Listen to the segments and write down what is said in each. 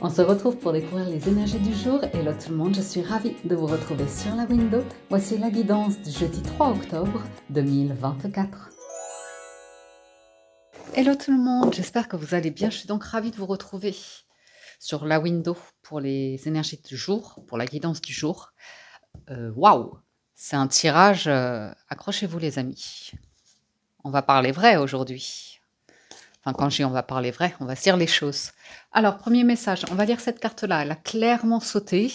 On se retrouve pour découvrir les énergies du jour. Hello tout le monde, je suis ravie de vous retrouver sur la window. Voici la guidance du jeudi 3 octobre 2024. Hello tout le monde, j'espère que vous allez bien. Je suis donc ravie de vous retrouver sur la window pour les énergies du jour, pour la guidance du jour. Euh, waouh, c'est un tirage. Euh, accrochez-vous les amis. On va parler vrai aujourd'hui quand je on va parler vrai, on va se dire les choses. Alors, premier message, on va lire cette carte-là. Elle a clairement sauté.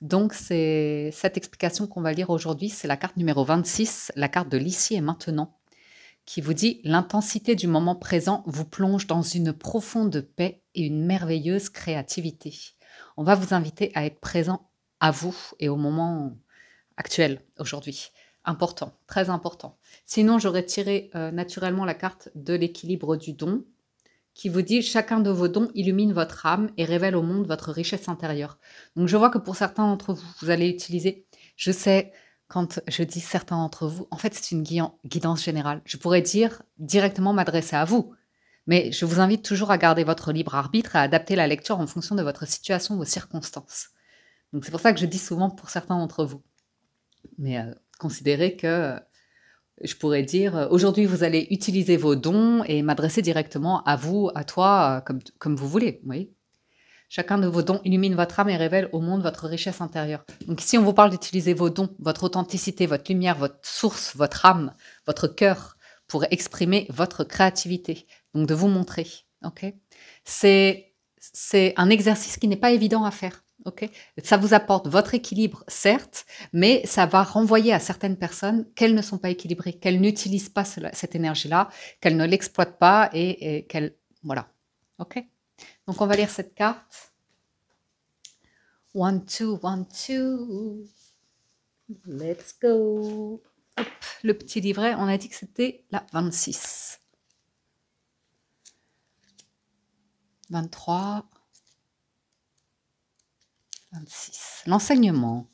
Donc, c'est cette explication qu'on va lire aujourd'hui. C'est la carte numéro 26, la carte de l'ici et maintenant, qui vous dit l'intensité du moment présent vous plonge dans une profonde paix et une merveilleuse créativité. On va vous inviter à être présent à vous et au moment actuel aujourd'hui. Important, très important. Sinon, j'aurais tiré euh, naturellement la carte de l'équilibre du don, qui vous dit chacun de vos dons illumine votre âme et révèle au monde votre richesse intérieure. Donc je vois que pour certains d'entre vous, vous allez utiliser... Je sais, quand je dis certains d'entre vous, en fait c'est une guidance générale. Je pourrais dire directement m'adresser à vous. Mais je vous invite toujours à garder votre libre arbitre et à adapter la lecture en fonction de votre situation, vos circonstances. Donc c'est pour ça que je dis souvent pour certains d'entre vous. Mais euh, considérer que euh, je pourrais dire, euh, aujourd'hui, vous allez utiliser vos dons et m'adresser directement à vous, à toi, euh, comme, vous voulez. Oui. Chacun de vos dons illumine votre âme et révèle au monde votre richesse intérieure. Donc ici, on vous parle d'utiliser vos dons, votre authenticité, votre lumière, votre source, votre âme, votre cœur pour exprimer votre créativité. Donc de vous montrer. ok c'est un exercice qui n'est pas évident à faire. Ok, ça vous apporte votre équilibre, certes, mais ça va renvoyer à certaines personnes qu'elles ne sont pas équilibrées, qu'elles n'utilisent pas cette énergie-là, qu'elles ne l'exploitent pas et, qu'elles... Voilà. OK Donc, on va lire cette carte. One, two, one, two. Let's go. le petit livret, on a dit que c'était la 26. 23, L'enseignement.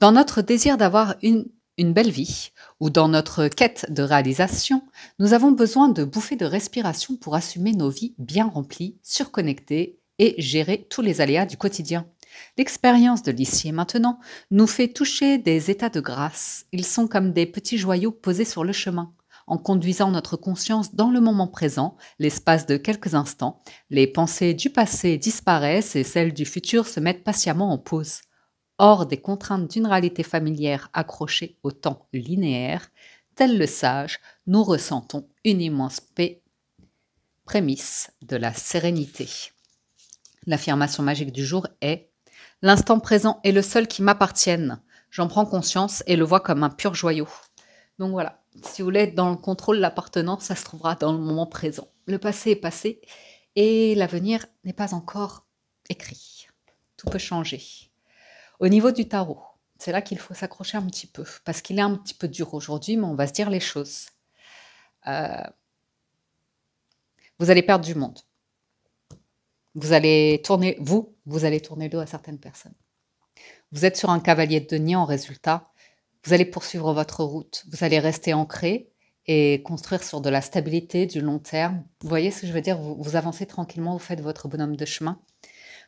Dans notre désir d'avoir une, une, belle vie ou dans notre quête de réalisation, nous avons besoin de bouffées de respiration pour assumer nos vies bien remplies, surconnectées et gérer tous les aléas du quotidien. L'expérience de l'ici et maintenant nous fait toucher des états de grâce. Ils sont comme des petits joyaux posés sur le chemin en conduisant notre conscience dans le moment présent, l'espace de quelques instants, les pensées du passé disparaissent et celles du futur se mettent patiemment en pause. Hors des contraintes d'une réalité familière accrochée au temps linéaire, tel le sage, nous ressentons une immense paix, prémisse de la sérénité. L'affirmation magique du jour est L'instant présent est le seul qui m'appartienne. J'en prends conscience et le vois comme un pur joyau. Donc voilà, si vous voulez, être dans le contrôle, l'appartenance, ça se trouvera dans le moment présent. Le passé est passé et l'avenir n'est pas encore écrit. Tout peut changer. Au niveau du tarot, c'est là qu'il faut s'accrocher un petit peu, parce qu'il est un petit peu dur aujourd'hui, mais on va se dire les choses. Euh, vous allez perdre du monde. Vous allez tourner, vous, vous allez tourner le dos à certaines personnes. Vous êtes sur un cavalier de denier en résultat. Vous allez poursuivre votre route, vous allez rester ancré et construire sur de la stabilité, du long terme. Vous voyez ce que je veux dire vous, avancez tranquillement, vous faites votre bonhomme de chemin.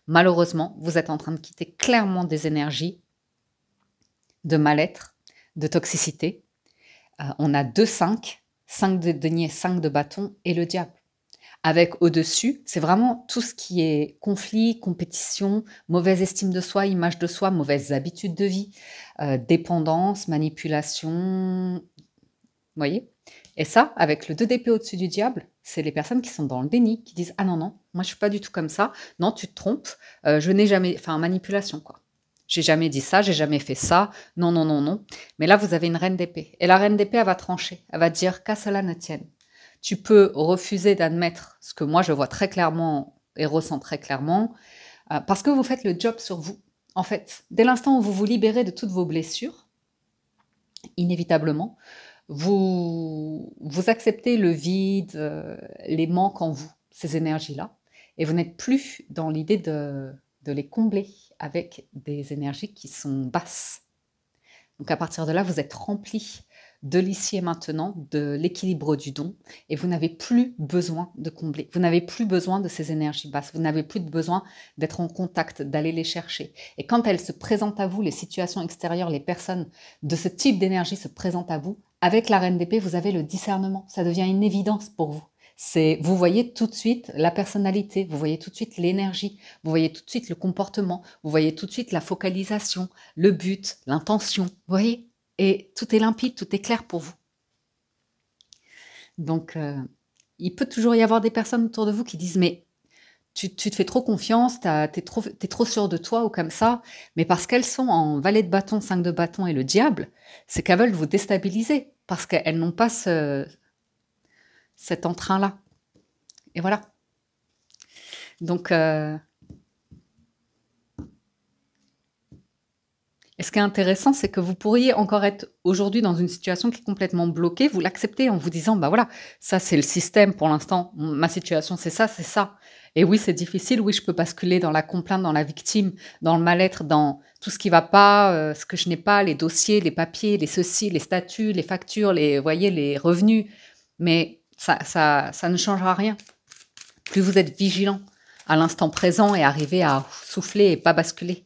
Malheureusement, vous êtes en train de quitter clairement des énergies de mal-être, de toxicité. Euh, on a deux cinq, cinq de deniers, cinq de bâton et le diable avec au-dessus, c'est vraiment tout ce qui est conflit, compétition, mauvaise estime de soi, image de soi, mauvaises habitudes de vie, euh, dépendance, manipulation. Vous voyez Et ça, avec le 2DP au-dessus du diable, c'est les personnes qui sont dans le déni, qui disent Ah non, non, moi je suis pas du tout comme ça, non, tu te trompes, euh, je n'ai jamais. Enfin, manipulation, quoi. J'ai jamais dit ça, j'ai jamais fait ça, non, non, non, non. Mais là, vous avez une reine d'épée. Et la reine d'épée, elle va trancher, elle va dire Qu'à cela ne tienne. Tu peux refuser d'admettre ce que moi je vois très clairement et ressens très clairement, euh, parce que vous faites le job sur vous en fait. Dès l'instant où vous vous libérez de toutes vos blessures, inévitablement, vous, acceptez le vide, euh, les manques en vous, ces énergies-là, et vous n'êtes plus dans l'idée de, de les combler avec des énergies qui sont basses. Donc à partir de là, vous êtes rempli de l'ici et maintenant, de l'équilibre du don, et vous n'avez plus besoin de combler, vous n'avez plus besoin de ces énergies basses, vous n'avez plus besoin d'être en contact, d'aller les chercher. Et quand elles se présentent à vous, les situations extérieures, les personnes de ce type d'énergie se présentent à vous, avec la reine vous avez le discernement, ça devient une évidence pour vous. C'est, vous voyez tout de suite la personnalité, vous voyez tout de suite l'énergie, vous voyez tout de suite le comportement, vous voyez tout de suite la focalisation, le but, l'intention. Vous voyez et tout est limpide, tout est clair pour vous. Donc, euh, il peut toujours y avoir des personnes autour de vous qui disent Mais tu, te fais trop confiance, t'es trop, es trop sûr de toi ou comme ça. Mais parce qu'elles sont en valet de bâton, cinq de bâton et le diable, c'est qu'elles veulent vous déstabiliser parce qu'elles n'ont pas ce, cet entrain-là. Et voilà. Donc, euh, Et ce qui est intéressant, c'est que vous pourriez encore être aujourd'hui dans une situation qui est complètement bloquée, vous l'acceptez en vous disant, bah voilà, ça c'est le système pour l'instant, ma situation c'est ça, c'est ça. Et oui, c'est difficile, oui, je peux basculer dans la complainte, dans la victime, dans le mal-être, dans tout ce qui va pas, euh, ce que je n'ai pas, les dossiers, les papiers, les ceci, les statuts, les factures, les, voyez, les revenus. Mais ça, ça, ça ne changera rien. Plus vous êtes vigilant à l'instant présent et arriver à souffler et pas basculer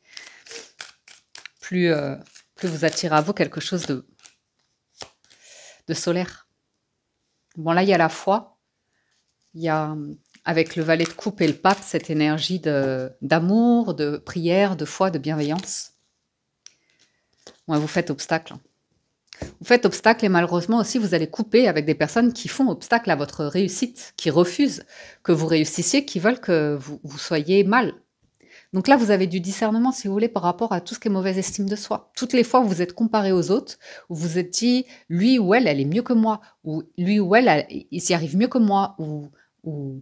euh, plus, vous attirez à vous quelque chose de, de solaire. Bon, là, il y a la foi. Il y a, avec le valet de coupe et le pape, cette énergie d'amour, de, prière, de foi, de bienveillance. Moi vous faites obstacle. Hein. Vous faites obstacle et malheureusement aussi, vous allez couper avec des personnes qui font obstacle à votre réussite, qui refusent que vous réussissiez, qui veulent que vous, vous soyez mal, donc là, vous avez du discernement, si vous voulez, par rapport à tout ce qui est mauvaise estime de soi. Toutes les fois où vous êtes comparé aux autres, où vous êtes dit, lui ou elle, elle est mieux que moi, ou lui ou elle, ils y arrivent mieux que moi, ou,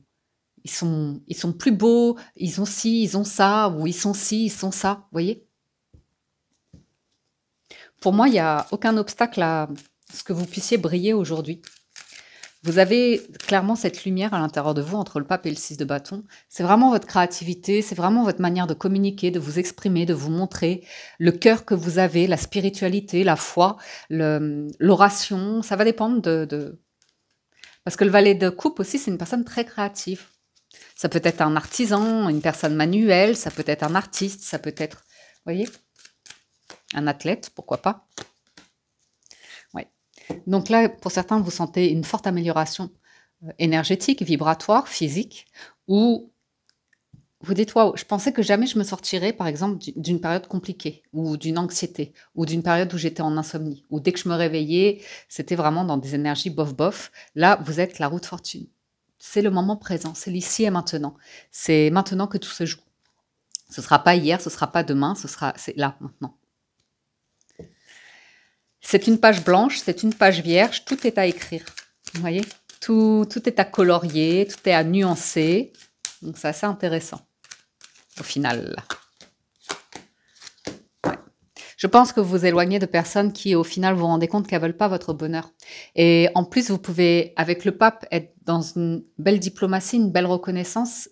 ils, sont, ils sont plus beaux, ils ont ci, ils ont ça, ou ils sont ci, ils sont ça, vous voyez Pour moi, il n'y a aucun obstacle à ce que vous puissiez briller aujourd'hui. Vous avez clairement cette lumière à l'intérieur de vous entre le pape et le 6 de bâton. C'est vraiment votre créativité, c'est vraiment votre manière de communiquer, de vous exprimer, de vous montrer, le cœur que vous avez, la spiritualité, la foi, l'oration. Ça va dépendre de, de... Parce que le valet de coupe aussi, c'est une personne très créative. Ça peut être un artisan, une personne manuelle, ça peut être un artiste, ça peut être, Vous voyez, un athlète, pourquoi pas. Donc là, pour certains, vous sentez une forte amélioration euh, énergétique, vibratoire, physique, Ou vous dites waouh, je pensais que jamais je me sortirais, par exemple, d'une période compliquée, ou d'une anxiété, ou d'une période où j'étais en insomnie, ou dès que je me réveillais, c'était vraiment dans des énergies bof-bof. Là, vous êtes la route de fortune. C'est le moment présent, c'est l'ici et maintenant. C'est maintenant que tout se joue. Ce ne sera pas hier, ce sera pas demain, ce sera c'est là maintenant. C'est une page blanche, c'est une page vierge, tout est à écrire. Vous voyez tout, est à colorier, tout est à nuancer. Donc c'est assez intéressant au final. Je pense que vous éloignez de personnes qui, au final, vous, rendez compte qu'elles veulent pas votre bonheur. Et en plus, vous pouvez, avec le pape, être dans une belle diplomatie, une belle reconnaissance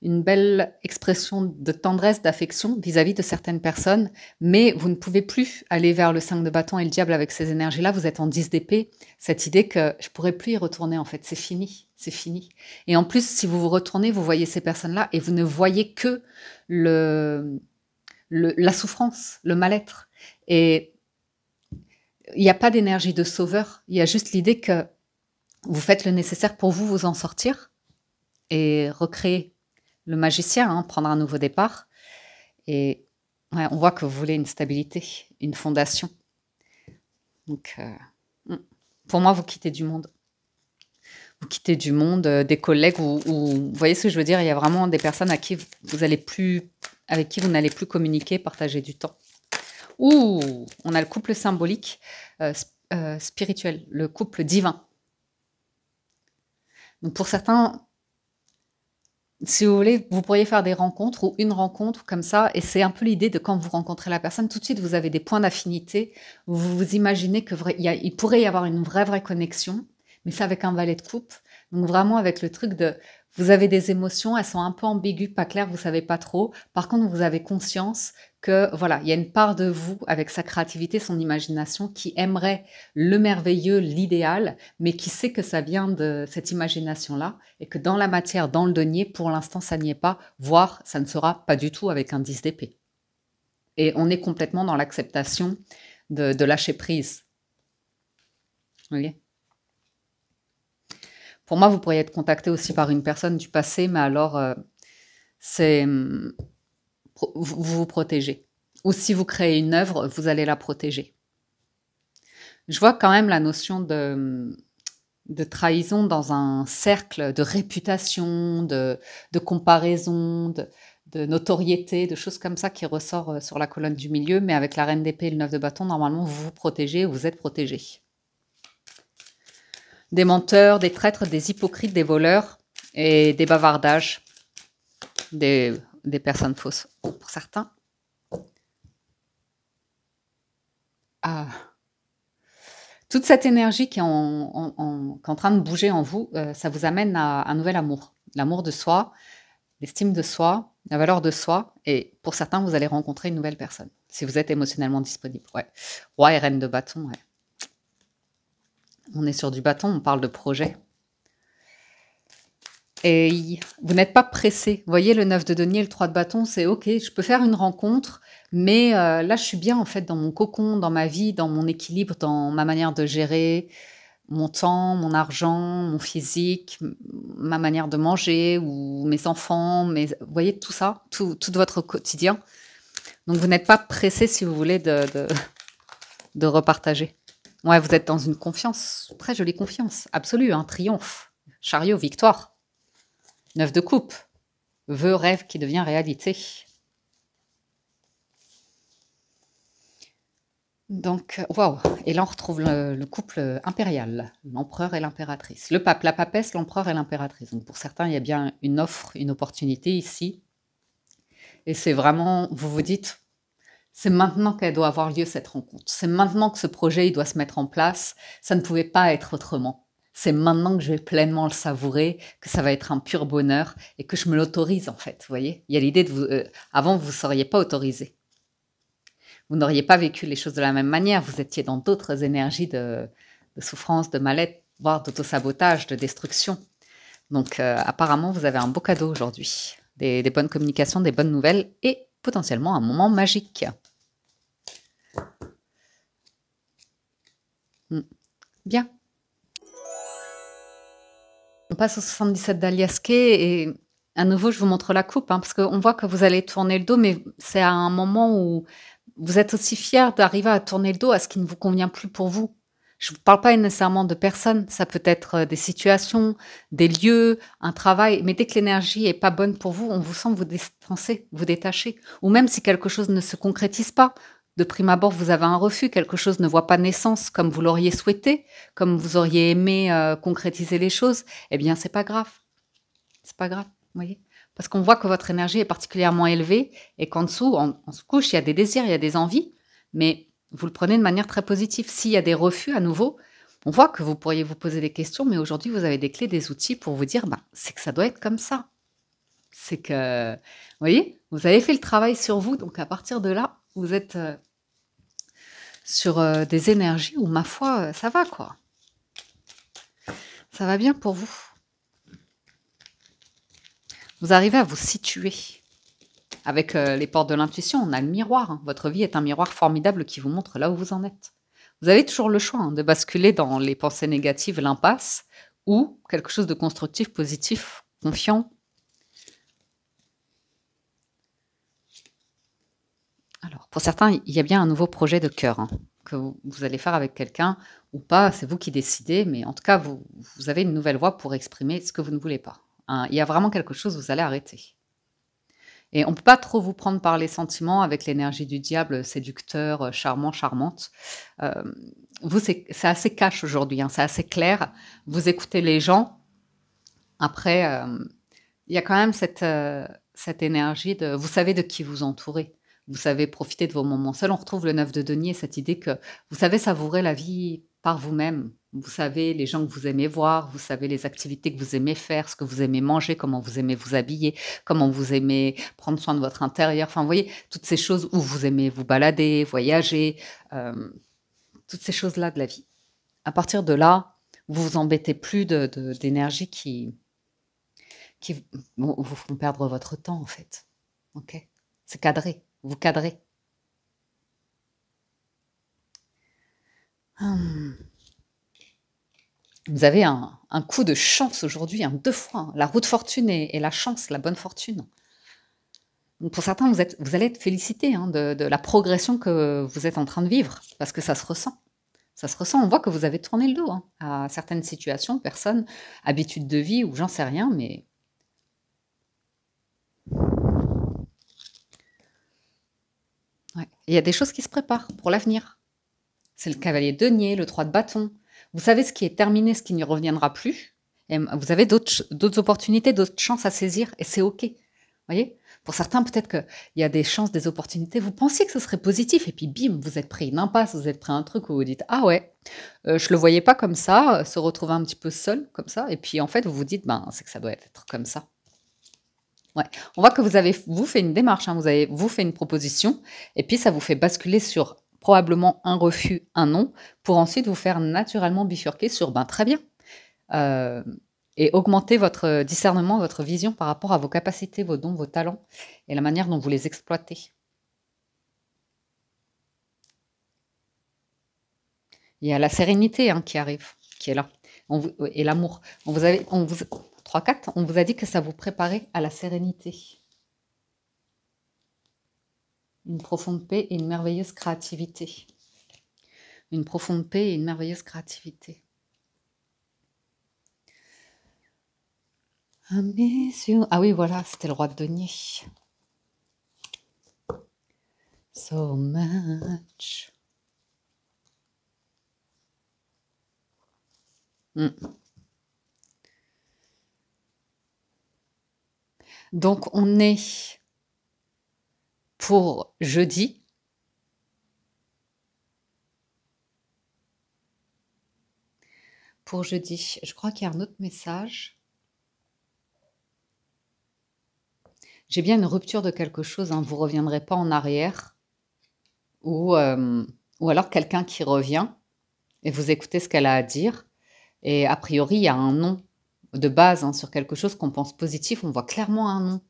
une belle expression de tendresse, d'affection vis-à-vis de certaines personnes, mais vous ne pouvez plus aller vers le 5 de bâton et le diable avec ces énergies-là, vous êtes en 10 d'épée, cette idée que je pourrais plus y retourner en fait, c'est fini, c'est fini. Et en plus, si vous vous retournez, vous voyez ces personnes-là et vous ne voyez que la souffrance, le mal-être. Et il n'y a pas d'énergie de sauveur, il y a juste l'idée que vous faites le nécessaire pour vous vous en sortir et recréer le magicien, hein, prendra un nouveau départ. Et on voit que vous voulez une stabilité, une fondation. Donc, euh, hmm. pour moi, vous quittez du monde. Vous quittez du monde, euh, des collègues, ou, vous voyez ce que je veux dire Il y a vraiment des personnes à qui vous, allez plus, avec qui vous n'allez plus communiquer, partager du temps. Ouh, on a le couple symbolique, euh, spirituel, le couple divin. Donc pour certains, si vous voulez, vous pourriez faire des rencontres ou une rencontre comme ça. Et c'est un peu l'idée de quand vous rencontrez la personne, tout de suite, vous avez des points d'affinité. Vous vous imaginez que il, pourrait y avoir une vraie, vraie connexion, mais ça avec un valet de coupe. Donc vraiment avec le truc de, vous avez des émotions, elles sont un peu ambiguës, pas claires, vous savez pas trop. Par contre, vous avez conscience que voilà, il y a une part de vous avec sa créativité, son imagination qui aimerait le merveilleux, l'idéal, mais qui sait que ça vient de cette imagination-là et que dans la matière, dans le denier, pour l'instant, ça n'y est pas, voire ça ne sera pas du tout avec un 10 d'épée. Et on est complètement dans l'acceptation de, lâcher prise. Pour moi, vous pourriez être contacté aussi par une personne du passé, mais alors, euh, c'est. Hum, vous vous protégez. Ou si vous créez une œuvre, vous allez la protéger. Je vois quand même la notion de, trahison dans un cercle de réputation, de, comparaison, de, notoriété, de choses comme ça qui ressort euh, sur la colonne du milieu. Mais avec la reine d'épée et le neuf de bâton, normalement, vous vous protégez, vous êtes protégé. Des menteurs, des traîtres, des hypocrites, des voleurs et des bavardages, des personnes fausses pour certains, ah. toute cette énergie qui est en, train de bouger en vous, euh, ça vous amène à un nouvel amour. L'amour de soi, l'estime de soi, la valeur de soi. Et pour certains, vous allez rencontrer une nouvelle personne, si vous êtes émotionnellement disponible. Roi et reine de bâton, On est sur du bâton, on parle de projet et vous n'êtes pas pressé. Vous voyez, le 9 de denier, le 3 de bâton, c'est OK, je peux faire une rencontre, mais euh, là, je suis bien en fait dans mon cocon, dans ma vie, dans mon équilibre, dans ma manière de gérer mon temps, mon argent, mon physique, ma manière de manger, ou mes enfants, mes... vous voyez, tout ça, tout, votre quotidien. Donc, vous n'êtes pas pressé, si vous voulez, de, repartager. Ouais, vous êtes dans une confiance, très jolie confiance, absolue, un triomphe, chariot, victoire. Neuf de coupe. vœux, rêve qui devient réalité. Donc, waouh Et là, on retrouve le, couple impérial, l'empereur et l'impératrice. Le pape, la papesse, l'empereur et l'impératrice. Donc, pour certains, il y a bien une offre, une opportunité ici. Et c'est vraiment, vous vous dites, c'est maintenant qu'elle doit avoir lieu cette rencontre. C'est maintenant que ce projet, il doit se mettre en place. Ça ne pouvait pas être autrement c'est maintenant que je vais pleinement le savourer, que ça va être un pur bonheur et que je me l'autorise en fait. Vous voyez, il y a l'idée de vous. Euh, avant, vous ne seriez pas autorisé. Vous n'auriez pas vécu les choses de la même manière. Vous étiez dans d'autres énergies de, souffrance, de mal être voire d'autosabotage, de destruction. Donc, euh, apparemment, vous avez un beau cadeau aujourd'hui. Des, des bonnes communications, des bonnes nouvelles et potentiellement un moment magique. Hmm. Bien. On passe au 77 d'Aliaske et à nouveau, je vous montre la coupe, hein, parce qu'on voit que vous allez tourner le dos, mais c'est à un moment où vous êtes aussi fier d'arriver à tourner le dos à ce qui ne vous convient plus pour vous. Je ne vous parle pas nécessairement de personnes, ça peut être euh, des situations, des lieux, un travail, mais dès que l'énergie n'est pas bonne pour vous, on vous sent vous distancer, vous détacher. Ou même si quelque chose ne se concrétise pas, de prime abord, vous avez un refus, quelque chose ne voit pas naissance comme vous l'auriez souhaité, comme vous auriez aimé euh, concrétiser les choses, eh bien, c'est pas grave. C'est pas grave, voyez Parce qu'on voit que votre énergie est particulièrement élevée et qu'en dessous, en se couche, il y a des désirs, il y a des envies, mais vous le prenez de manière très positive. S'il y a des refus, à nouveau, on voit que vous pourriez vous poser des questions, mais aujourd'hui, vous avez des clés, des outils pour vous dire, ben, c'est que ça doit être comme ça. C'est que, vous voyez, vous avez fait le travail sur vous, donc à partir de là, vous êtes euh, sur euh, des énergies où, ma foi, euh, ça va, quoi. Ça va bien pour vous. Vous arrivez à vous situer. Avec euh, les portes de l'intuition, on a le miroir. Hein. Votre vie est un miroir formidable qui vous montre là où vous en êtes. Vous avez toujours le choix hein, de basculer dans les pensées négatives, l'impasse, ou quelque chose de constructif, positif, confiant, Alors, pour certains, il y a bien un nouveau projet de cœur hein, que vous, allez faire avec quelqu'un ou pas, c'est vous qui décidez, mais en tout cas, vous, avez une nouvelle voie pour exprimer ce que vous ne voulez pas. Hein. il y a vraiment quelque chose, vous allez arrêter. Et on ne peut pas trop vous prendre par les sentiments avec l'énergie du diable séducteur, charmant, charmante. Euh, vous, c'est assez cash aujourd'hui, hein, c'est assez clair. Vous écoutez les gens. Après, euh, il y a quand même cette, euh, cette énergie de... Vous savez de qui vous entourez vous savez profiter de vos moments seuls. On retrouve le 9 de denier, cette idée que vous savez savourer la vie par vous-même. Vous savez les gens que vous aimez voir, vous savez les activités que vous aimez faire, ce que vous aimez manger, comment vous aimez vous habiller, comment vous aimez prendre soin de votre intérieur. Enfin, vous voyez, toutes ces choses où vous aimez vous balader, voyager, euh, toutes ces choses-là de la vie. À partir de là, vous vous embêtez plus d'énergie de, qui, qui vous font perdre votre temps, en fait. ok C'est cadré vous cadrez. Hum. Vous avez un, coup de chance aujourd'hui, un hein, deux fois, hein. la route de fortune et, la chance, la bonne fortune. pour certains, vous, êtes, vous allez être félicité hein, de, de, la progression que vous êtes en train de vivre, parce que ça se ressent. Ça se ressent, on voit que vous avez tourné le dos à certaines situations, personnes, habitudes de vie ou j'en sais rien, mais il y a des choses qui se préparent pour l'avenir. C'est le cavalier denier, le 3 de bâton. Vous savez ce qui est terminé, ce qui n'y reviendra plus. Et vous avez d'autres opportunités, d'autres chances à saisir, et c'est OK. voyez Pour certains, peut-être qu'il y a des chances, des opportunités. Vous pensiez que ce serait positif, et puis bim, vous êtes pris une impasse, vous êtes pris un truc où vous dites Ah ouais, je euh, je le voyais pas comme ça, euh, se retrouver un petit peu seul, comme ça. Et puis en fait, vous vous dites Ben, c'est que ça doit être comme ça. On voit que vous avez, vous, fait une démarche, hein. vous avez, vous, fait une proposition, et puis ça vous fait basculer sur probablement un refus, un non, pour ensuite vous faire naturellement bifurquer sur ben très bien. Euh, et augmenter votre discernement, votre vision par rapport à vos capacités, vos dons, vos talents et la manière dont vous les exploitez. Il y a la sérénité hein, qui arrive, qui est là, et l'amour. On vous on vous, 3, 4, on vous a dit que ça vous préparait à la sérénité. Une profonde paix et une merveilleuse créativité. Une profonde paix et une merveilleuse créativité. Ah oui, voilà, c'était le roi de denier. So much. Hmm. Donc on est pour jeudi. Pour jeudi, je crois qu'il y a un autre message. J'ai bien une rupture de quelque chose, hein, vous ne reviendrez pas en arrière. Ou, euh, ou alors quelqu'un qui revient et vous écoutez ce qu'elle a à dire. Et a priori, il y a un nom de base hein, sur quelque chose qu'on pense positif, on voit clairement un non.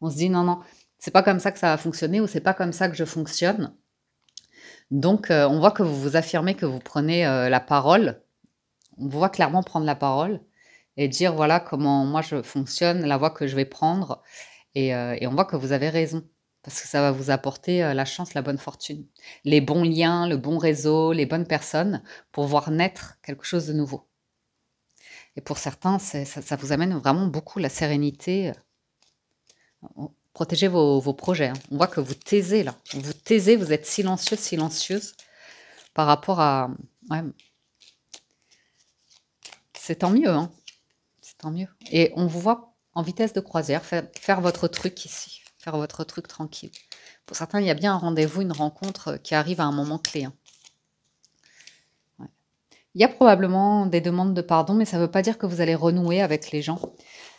On se dit non, non, c'est pas comme ça que ça va fonctionner ou c'est pas comme ça que je fonctionne. Donc, euh, on voit que vous vous affirmez, que vous prenez euh, la parole. On voit clairement prendre la parole et dire voilà comment moi je fonctionne, la voie que je vais prendre. et euh, on voit que vous avez raison parce que ça va vous apporter la chance, la bonne fortune, les bons liens, le bon réseau, les bonnes personnes pour voir naître quelque chose de nouveau. Et pour certains, ça, vous amène vraiment beaucoup la sérénité. Euh, Protégez vos, projets. Hein. On voit que vous taisez là. Vous taisez, vous êtes silencieux, silencieuse par rapport à... C'est tant mieux. Hein. C'est tant mieux. Et on vous voit en vitesse de croisière faire, votre truc ici. Faire votre truc tranquille. Pour certains, il y a bien un rendez-vous, une rencontre euh, qui arrive à un moment clé. Hein. Il y a probablement des demandes de pardon, mais ça ne veut pas dire que vous allez renouer avec les gens.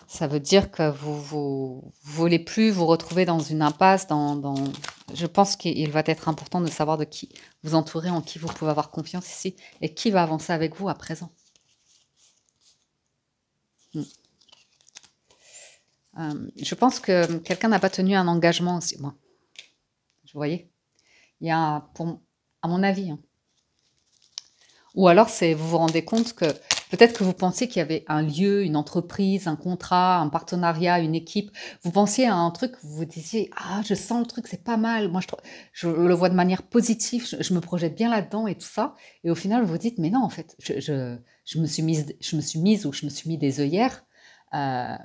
Ça veut dire que vous ne voulez plus vous retrouver dans une impasse. Dans, Je pense qu'il va être important de savoir de qui vous entourez, en qui vous pouvez avoir confiance ici, et qui va avancer avec vous à présent. Hmm. Euh, je pense que quelqu'un n'a pas tenu un engagement aussi. Moi, vous voyez, il y a, pour, à mon avis, hein, ou alors, c'est vous vous rendez compte que peut-être que vous pensiez qu'il y avait un lieu, une entreprise, un contrat, un partenariat, une équipe. Vous pensiez à un truc, vous vous disiez ah je sens le truc, c'est pas mal. Moi je, le vois de manière positive, je, me projette bien là-dedans et tout ça. Et au final, vous vous dites mais non en fait, je, je me suis mise, je me suis mise ou je me suis mis des œillères. Euh,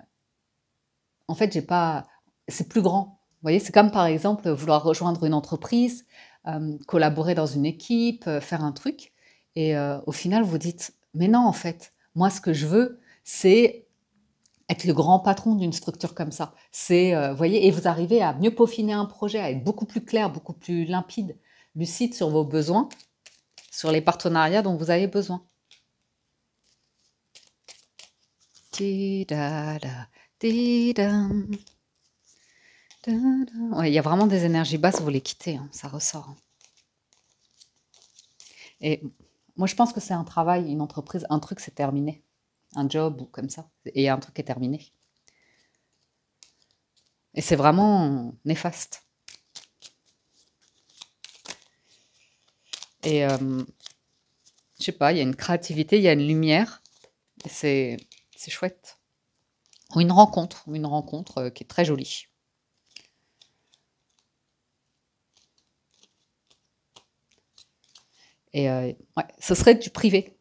en fait, j'ai pas, c'est plus grand. Vous voyez, c'est comme par exemple vouloir rejoindre une entreprise, euh, collaborer dans une équipe, euh, faire un truc. Et euh, au final, vous dites, mais non, en fait, moi, ce que je veux, c'est être le grand patron d'une structure comme ça. C'est, euh, voyez, et vous arrivez à mieux peaufiner un projet, à être beaucoup plus clair, beaucoup plus limpide, lucide sur vos besoins, sur les partenariats dont vous avez besoin. il y a vraiment des énergies basses, vous les quittez, hein, ça ressort. Hein. Et moi, je pense que c'est un travail, une entreprise, un truc, c'est terminé. Un job ou comme ça. Et un truc est terminé. Et c'est vraiment néfaste. Et je euh, je sais pas, il y a une créativité, il y a une lumière. C'est chouette. Ou une rencontre, une rencontre euh, qui est très jolie. Et euh, ouais, ce serait du privé.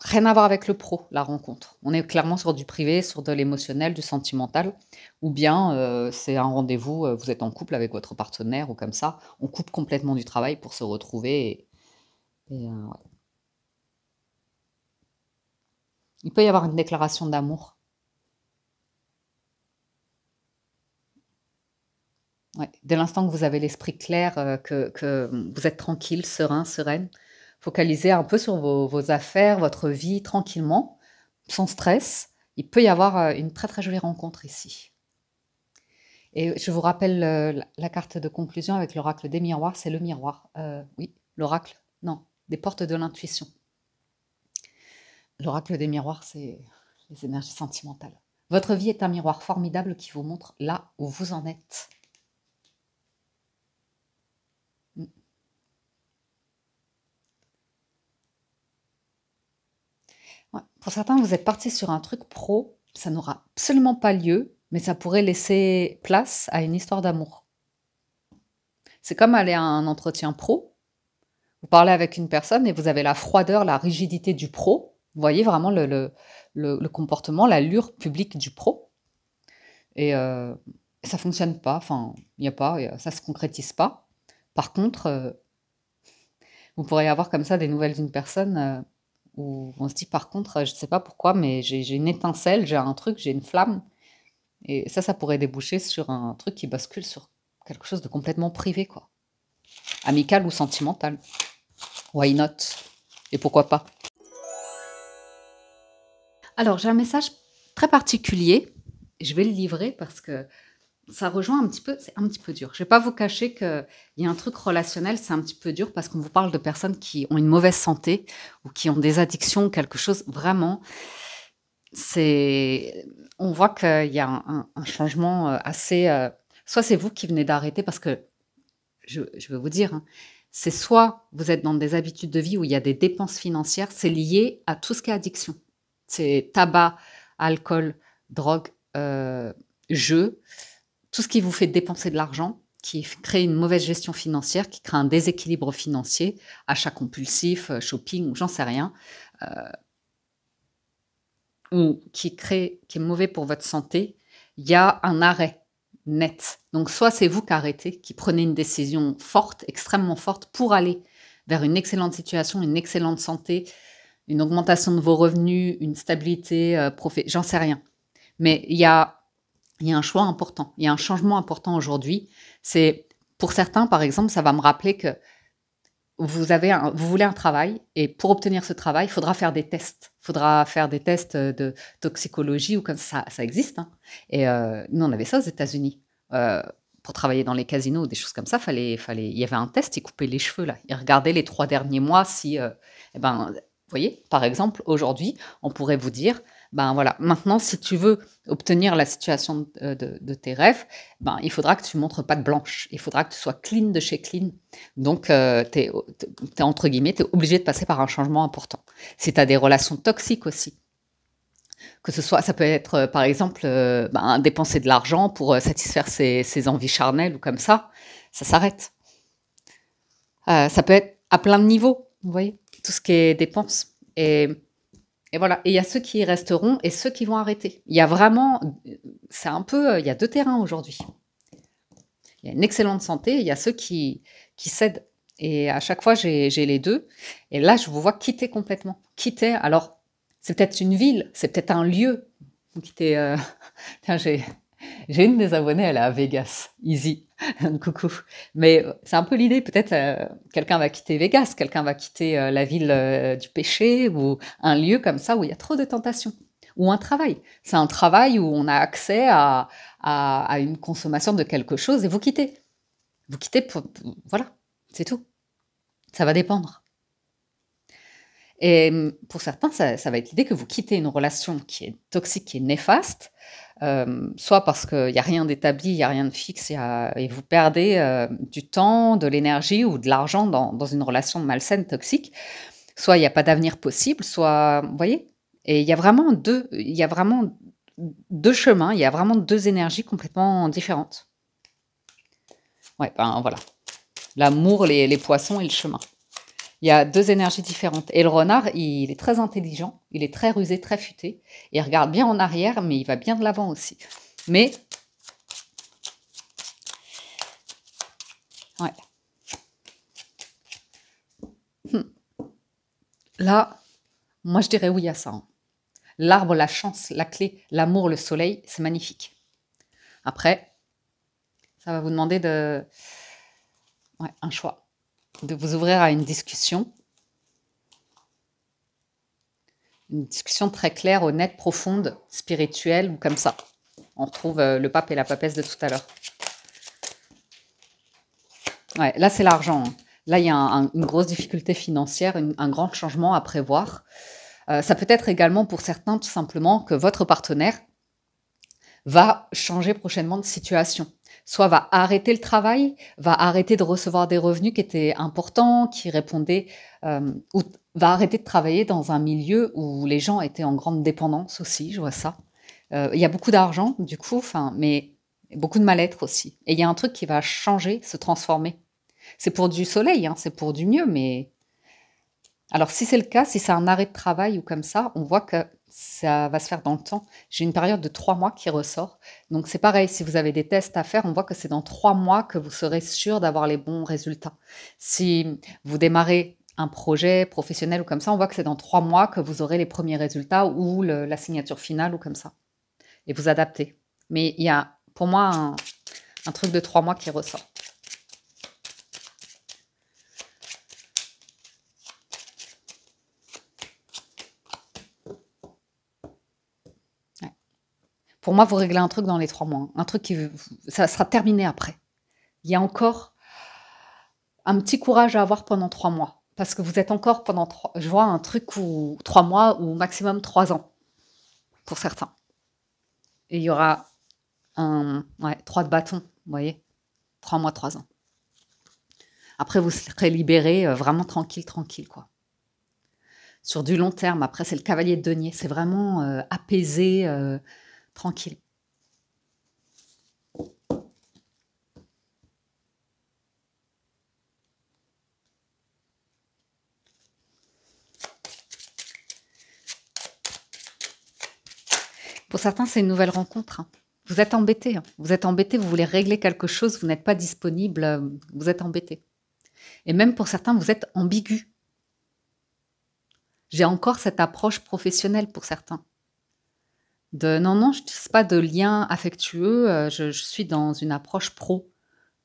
Rien à voir avec le pro, la rencontre. On est clairement sur du privé, sur de l'émotionnel, du sentimental. Ou bien euh, c'est un rendez-vous, euh, vous êtes en couple avec votre partenaire ou comme ça. On coupe complètement du travail pour se retrouver. Il peut y avoir une déclaration d'amour. Ouais. Dès l'instant que vous avez l'esprit clair, que, vous êtes tranquille, serein, sereine, Focalisez un peu sur vos, affaires, votre vie tranquillement, sans stress. Il peut y avoir euh, une très très jolie rencontre ici. Et je vous rappelle euh, la, carte de conclusion avec l'oracle des miroirs, c'est le miroir. Euh, oui, l'oracle, non, des portes de l'intuition. L'oracle des miroirs, c'est les énergies sentimentales. Votre vie est un miroir formidable qui vous montre là où vous en êtes. Pour certains, vous êtes parti sur un truc pro, ça n'aura absolument pas lieu, mais ça pourrait laisser place à une histoire d'amour. C'est comme aller à un entretien pro. Vous parlez avec une personne et vous avez la froideur, la rigidité du pro. Vous voyez vraiment le, le, comportement, l'allure publique du pro. Et euh, ça fonctionne pas. Enfin, il n'y a pas, ça se concrétise pas. Par contre, euh, vous pourrez avoir comme ça des nouvelles d'une personne. Euh, où on se dit par contre, euh, je ne sais pas pourquoi, mais j'ai une étincelle, j'ai un truc, j'ai une flamme. Et ça, ça pourrait déboucher sur un truc qui bascule sur quelque chose de complètement privé, quoi. Amical ou sentimental. Why not Et pourquoi pas Alors, j'ai un message très particulier. Je vais le livrer parce que ça rejoint un petit peu, c'est un petit peu dur. Je ne vais pas vous cacher qu'il y a un truc relationnel, c'est un petit peu dur parce qu'on vous parle de personnes qui ont une mauvaise santé ou qui ont des addictions, quelque chose vraiment. C'est, on voit qu'il y a un, changement euh, assez. Euh, soit c'est vous qui venez d'arrêter parce que je, veux vous dire, hein, c'est soit vous êtes dans des habitudes de vie où il y a des dépenses financières, c'est lié à tout ce qui est addiction. C'est tabac, alcool, drogue, euh, jeux tout ce qui vous fait dépenser de l'argent, qui crée une mauvaise gestion financière, qui crée un déséquilibre financier, achat compulsif, euh, shopping, j'en sais rien, euh, ou qui crée, qui est mauvais pour votre santé, il y a un arrêt net. Donc soit c'est vous qui arrêtez, qui prenez une décision forte, extrêmement forte, pour aller vers une excellente situation, une excellente santé, une augmentation de vos revenus, une stabilité, euh, profit, j'en sais rien. Mais il y a il y a un choix important, il y a un changement important aujourd'hui. C'est pour certains, par exemple, ça va me rappeler que vous, avez vous voulez un travail et pour obtenir ce travail, il faudra faire des tests. Il faudra faire des tests de toxicologie ou comme ça, ça existe. Hein. Et euh, nous, on avait ça aux États-Unis. Euh, pour travailler dans les casinos ou des choses comme ça, fallait, fallait, il y avait un test, ils coupaient les cheveux là. Ils regardaient les trois derniers mois si, euh, eh ben, voyez, par exemple, aujourd'hui, on pourrait vous dire, ben voilà, maintenant, si tu veux obtenir la situation euh, de, tes rêves, ben, il faudra que tu montres pas de blanche. Il faudra que tu sois clean de chez clean. Donc, euh, tu es, oh, es, entre guillemets, tu es obligé de passer par un changement important. Si tu as des relations toxiques aussi, que ce soit, ça peut être euh, par exemple ben, dépenser de l'argent pour satisfaire ses, ses, envies charnelles ou comme ça, ça s'arrête. ça peut être à plein de niveaux, vous voyez, tout ce qui est dépenses. Et et voilà. Et il y a ceux qui resteront et ceux qui vont arrêter. Il y a vraiment, c'est un peu, euh, il y a deux terrains aujourd'hui. Il y a une excellente santé, il y a ceux qui, qui cèdent. Et à chaque fois, j'ai les deux. Et là, je vous vois quitter complètement. Quitter, alors, c'est peut-être une ville, c'est peut-être un lieu. Quitter, euh, tiens, j'ai J'ai une des abonnées, elle est à Vegas, Easy. Coucou. Mais euh, c'est un peu l'idée, peut-être euh, quelqu'un va quitter Vegas, quelqu'un va quitter euh, la ville du péché ou un lieu comme ça où il y a trop de tentations. Ou un travail. C'est un travail où on a accès à, à, une consommation de quelque chose et vous quittez. Vous quittez pour, voilà, c'est tout. Ça va dépendre. Et hum, pour certains, ça, ça va être l'idée que vous quittez une relation qui est toxique, qui est néfaste, euh, soit parce qu'il n'y a rien d'établi, il n'y a rien de fixe, et, vous perdez euh, du temps, de l'énergie ou de l'argent dans, une relation malsaine, toxique, soit il n'y a pas d'avenir possible, soit, vous voyez, et il y a vraiment deux, il y a vraiment deux chemins, il y a vraiment deux énergies complètement différentes. Ouais, ben voilà, l'amour, les poissons et le chemin. Il y a deux énergies différentes. Et le renard, il est très intelligent, il est très rusé, très futé. Il regarde bien en arrière, mais il va bien de l'avant aussi. Mais... Ouais. Hmm. Là, moi je dirais oui à ça. Hein. L'arbre, la chance, la clé, l'amour, le soleil, c'est magnifique. Après, ça va vous demander de... Ouais, un choix de vous ouvrir à une discussion. Une discussion très claire, honnête, profonde, spirituelle ou comme ça. On retrouve euh, le pape et la papesse de tout à l'heure. là, c'est l'argent. Hein. Là, il y a une grosse difficulté financière, un grand changement à prévoir. Euh, ça peut être également pour certains tout simplement que votre partenaire va changer prochainement de situation soit va arrêter le travail, va arrêter de recevoir des revenus qui étaient importants, qui répondaient, euh, ou va arrêter de travailler dans un milieu où les gens étaient en grande dépendance aussi, je vois ça. Euh, il y a beaucoup d'argent, du coup, enfin, mais beaucoup de mal-être aussi. Et il y a un truc qui va changer, se transformer. C'est pour du soleil, hein, c'est pour du mieux, mais... Alors si c'est le cas, si c'est un arrêt de travail ou comme ça, on voit que ça va se faire dans le temps. J'ai une période de trois mois qui ressort. Donc c'est pareil, si vous avez des tests à faire, on voit que c'est dans trois mois que vous serez sûr d'avoir les bons résultats. Si vous démarrez un projet professionnel ou comme ça, on voit que c'est dans trois mois que vous aurez les premiers résultats ou la signature finale ou comme ça. Et vous adaptez. Mais il y a pour moi un truc de trois mois qui ressort. Pour moi, vous réglez un truc dans les trois mois. Un truc qui. Ça sera terminé après. Il y a encore un petit courage à avoir pendant trois mois. Parce que vous êtes encore pendant trois. Je vois un truc où trois mois ou maximum trois ans. Pour certains. Et il y aura un. trois de bâton, vous voyez. Trois mois, trois ans. Après, vous serez libéré, euh, vraiment tranquille, tranquille, quoi. Sur du long terme, après, c'est le cavalier de denier. C'est vraiment euh, apaisé. Euh, tranquille. Pour certains, c'est une nouvelle rencontre. Hein. Vous êtes embêté. Hein. Vous êtes embêté, vous voulez régler quelque chose, vous n'êtes pas disponible, euh, vous êtes embêté. Et même pour certains, vous êtes ambigu. J'ai encore cette approche professionnelle pour certains non, non, je ne pas de lien affectueux, euh, je, suis dans une approche pro,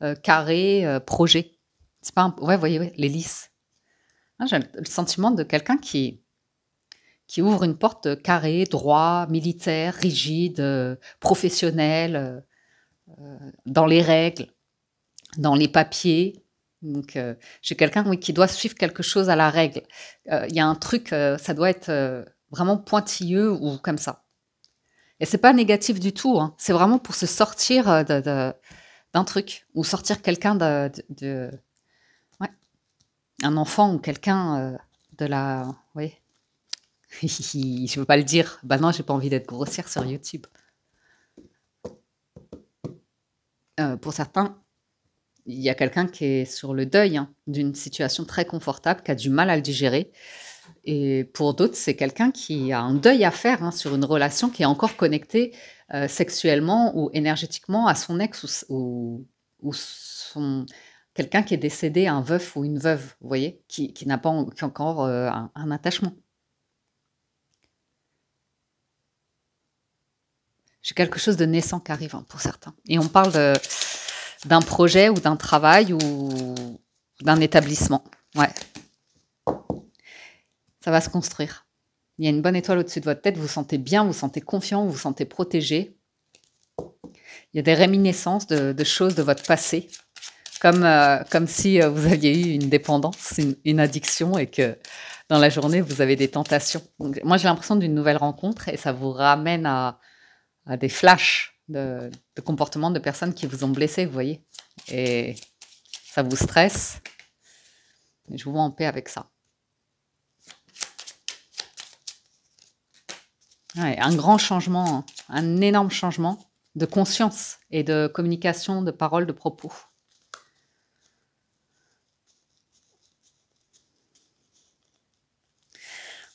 euh, carré, euh, projet. C'est pas ouais, vous voyez, l'hélice. Ah, j'ai le sentiment de quelqu'un qui, qui ouvre une porte carré, droit, militaire, rigide, professionnelle dans les règles, dans les papiers. Donc, j'ai quelqu'un qui doit suivre quelque chose à la règle. Il y a un truc, ça doit être vraiment pointilleux ou comme ça. Et c'est pas négatif du tout. Hein. C'est vraiment pour se sortir euh, d'un truc ou sortir quelqu'un de, un enfant ou quelqu'un euh, de la, Oui, je veux pas le dire. Bah ben non, j'ai pas envie d'être grossière sur YouTube. Euh, pour certains, il y a quelqu'un qui est sur le deuil hein, d'une situation très confortable, qui a du mal à le digérer et pour d'autres, c'est quelqu'un qui a un deuil à faire hein, sur une relation qui est encore connectée euh, sexuellement ou énergétiquement à son ex ou, quelqu'un qui est décédé, un veuf ou une veuve, vous voyez, qui, n'a pas encore euh, un, attachement. j'ai quelque chose de naissant qui arrive hein, pour certains. Et on parle d'un projet ou d'un travail ou d'un établissement. Ouais, ça va se construire. Il y a une bonne étoile au-dessus de votre tête, vous vous sentez bien, vous vous sentez confiant, vous vous sentez protégé. Il y a des réminiscences de, choses de votre passé, comme, euh, comme si euh, vous aviez eu une dépendance, une, addiction et que dans la journée, vous avez des tentations. moi, j'ai l'impression d'une nouvelle rencontre et ça vous ramène à, à des flashs de, comportements de personnes qui vous ont blessé, vous voyez. Et ça vous stresse. je vous vois en paix avec ça. un grand changement, un énorme changement de conscience et de communication, de paroles, de propos.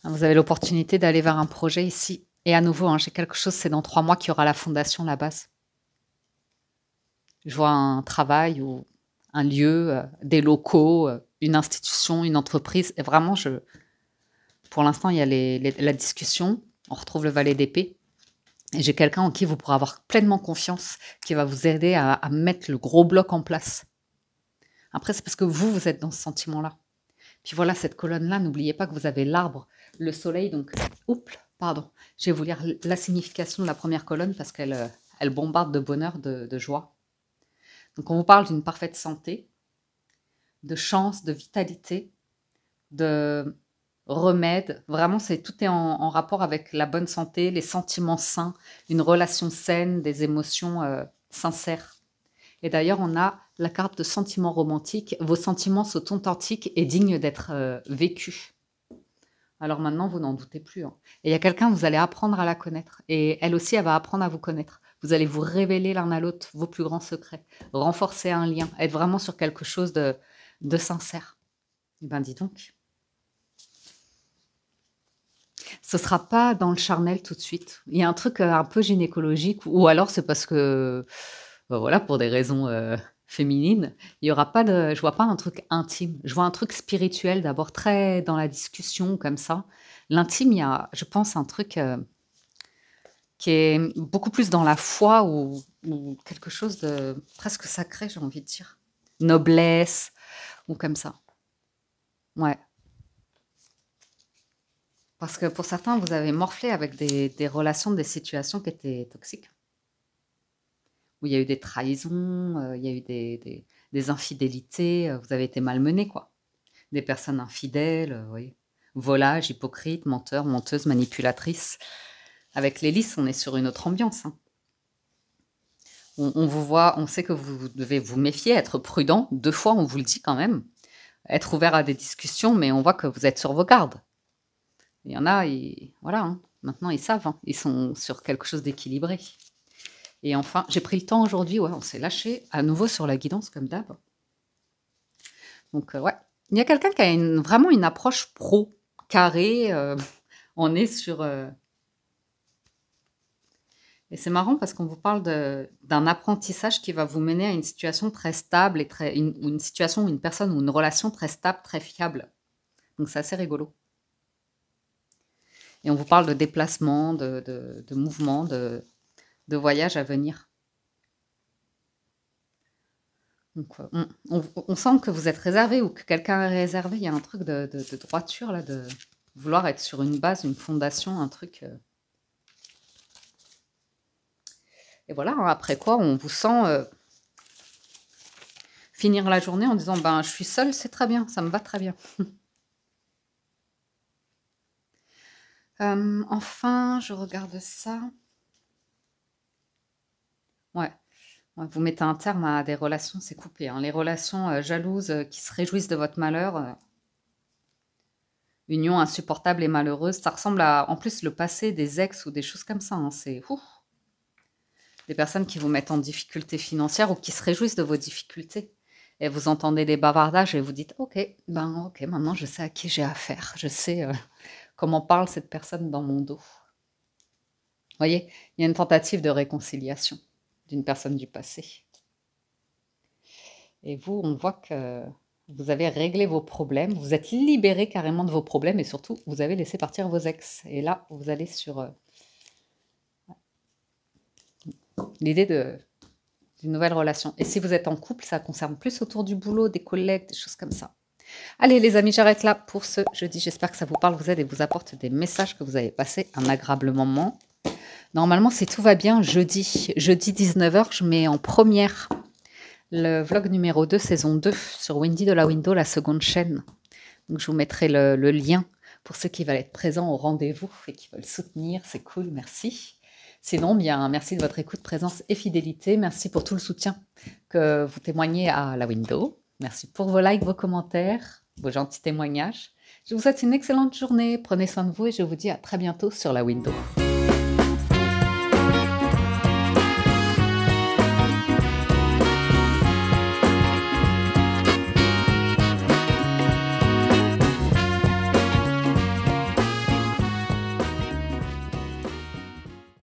Ah, vous avez l'opportunité d'aller vers un projet ici. Et à nouveau, hein, j'ai quelque chose, c'est dans trois mois qu'il y aura la fondation, la base. Je vois un travail ou un lieu, euh, des locaux, euh, une institution, une entreprise. Et vraiment, je, pour l'instant, il y a la discussion. On retrouve le valet d'épée. Et j'ai quelqu'un en qui vous pourrez avoir pleinement confiance, qui va vous aider à, mettre le gros bloc en place. Après, c'est parce que vous, vous êtes dans ce sentiment-là. Puis voilà, cette colonne-là, n'oubliez pas que vous avez l'arbre, le soleil, donc... Oups, pardon. Je vais vous lire la signification de la première colonne parce qu'elle euh, elle bombarde de bonheur, de, de joie. Donc on vous parle d'une parfaite santé, de chance, de vitalité, de, Remède, Vraiment, c'est tout est en, rapport avec la bonne santé, les sentiments sains, une relation saine, des émotions euh, sincères. Et d'ailleurs, on a la carte de sentiments romantiques. Vos sentiments sont authentiques et dignes d'être euh, vécus. Alors maintenant, vous n'en doutez plus. Hein. Et il y a quelqu'un, vous allez apprendre à la connaître. Et elle aussi, elle va apprendre à vous connaître. Vous allez vous révéler l'un à l'autre vos plus grands secrets, renforcer un lien, être vraiment sur quelque chose de, de sincère. Eh bien, dis donc ce sera pas dans le charnel tout de suite. Il y a un truc euh, un peu gynécologique, ou alors c'est parce que, euh, voilà, pour des raisons euh, féminines, il y aura pas de, je vois pas un truc intime. Je vois un truc spirituel d'abord très dans la discussion comme ça. L'intime, il y a, je pense, un truc qui est beaucoup plus dans la foi ou quelque chose de presque sacré, j'ai envie de dire, noblesse ou comme ça. Ouais. Parce que pour certains, vous avez morflé avec des, relations, des situations qui étaient toxiques. Où il y a eu des trahisons, euh, il y a eu des, infidélités, euh, vous avez été malmené, quoi. Des personnes infidèles, euh, volages, hypocrites, Volage, hypocrite, menteur, manipulatrice. Avec l'hélice, on est sur une autre ambiance. Hein. on, vous voit, on sait que vous devez vous méfier, être prudent. Deux fois, on vous le dit quand même. Être ouvert à des discussions, mais on voit que vous êtes sur vos gardes. Il y en a, voilà, hein. maintenant ils savent, hein. ils sont sur quelque chose d'équilibré. Et enfin, j'ai pris le temps aujourd'hui, on s'est lâché à nouveau sur la guidance comme d'hab. Donc euh, ouais, il y a quelqu'un qui a vraiment une approche pro, carré, euh, on est sur... Euh. Et c'est marrant parce qu'on vous parle d'un apprentissage qui va vous mener à une situation très stable, et très, une, situation, une personne ou une relation très stable, très fiable. Donc c'est assez rigolo. Et on vous parle de déplacement, de, de, de mouvement, de, voyage à venir. Euh, on, sent que vous êtes réservé ou que quelqu'un est réservé. Il y a un truc de, droiture, là, de vouloir être sur une base, une fondation, un truc. Euh. Et voilà, hein, après quoi, on vous sent euh, finir la journée en disant ben, Je suis seul, c'est très bien, ça me va très bien. Euh, enfin, je regarde ça. Ouais. Vous mettez un terme à des relations, c'est coupé. Hein. Les relations euh, jalouses euh, qui se réjouissent de votre malheur, union insupportable et malheureuse, ça ressemble à, en plus, le passé des ex ou des choses comme ça. Hein. C'est C'est des personnes qui vous mettent en difficulté financière ou qui se réjouissent de vos difficultés. Et vous entendez des bavardages et vous dites, ok, ben ok, maintenant je sais à qui j'ai affaire, je sais comment parle cette personne dans mon dos. Vous voyez, il y a une tentative de réconciliation d'une personne du passé. Et vous, on voit que vous avez réglé vos problèmes, vous êtes libéré carrément de vos problèmes et surtout, vous avez laissé partir vos ex. Et là, vous allez sur euh, l'idée d'une nouvelle relation. Et si vous êtes en couple, ça concerne plus autour du boulot, des collègues, des choses comme ça. Allez les amis, j'arrête là pour ce jeudi. J'espère que ça vous parle, vous aide et vous apporte des messages que vous avez passé un agréable moment. Normalement, si tout va bien, jeudi, jeudi 19h, je mets en première le vlog numéro 2, saison 2, sur Windy de la Window, la seconde chaîne. Donc je vous mettrai le, lien pour ceux qui veulent être présents au rendez-vous et qui veulent soutenir. C'est cool, merci. Sinon, bien, merci de votre écoute, présence et fidélité. Merci pour tout le soutien que vous témoignez à la Window. Merci pour vos likes, vos commentaires, vos gentils témoignages. Je vous souhaite une excellente journée, prenez soin de vous et je vous dis à très bientôt sur la window.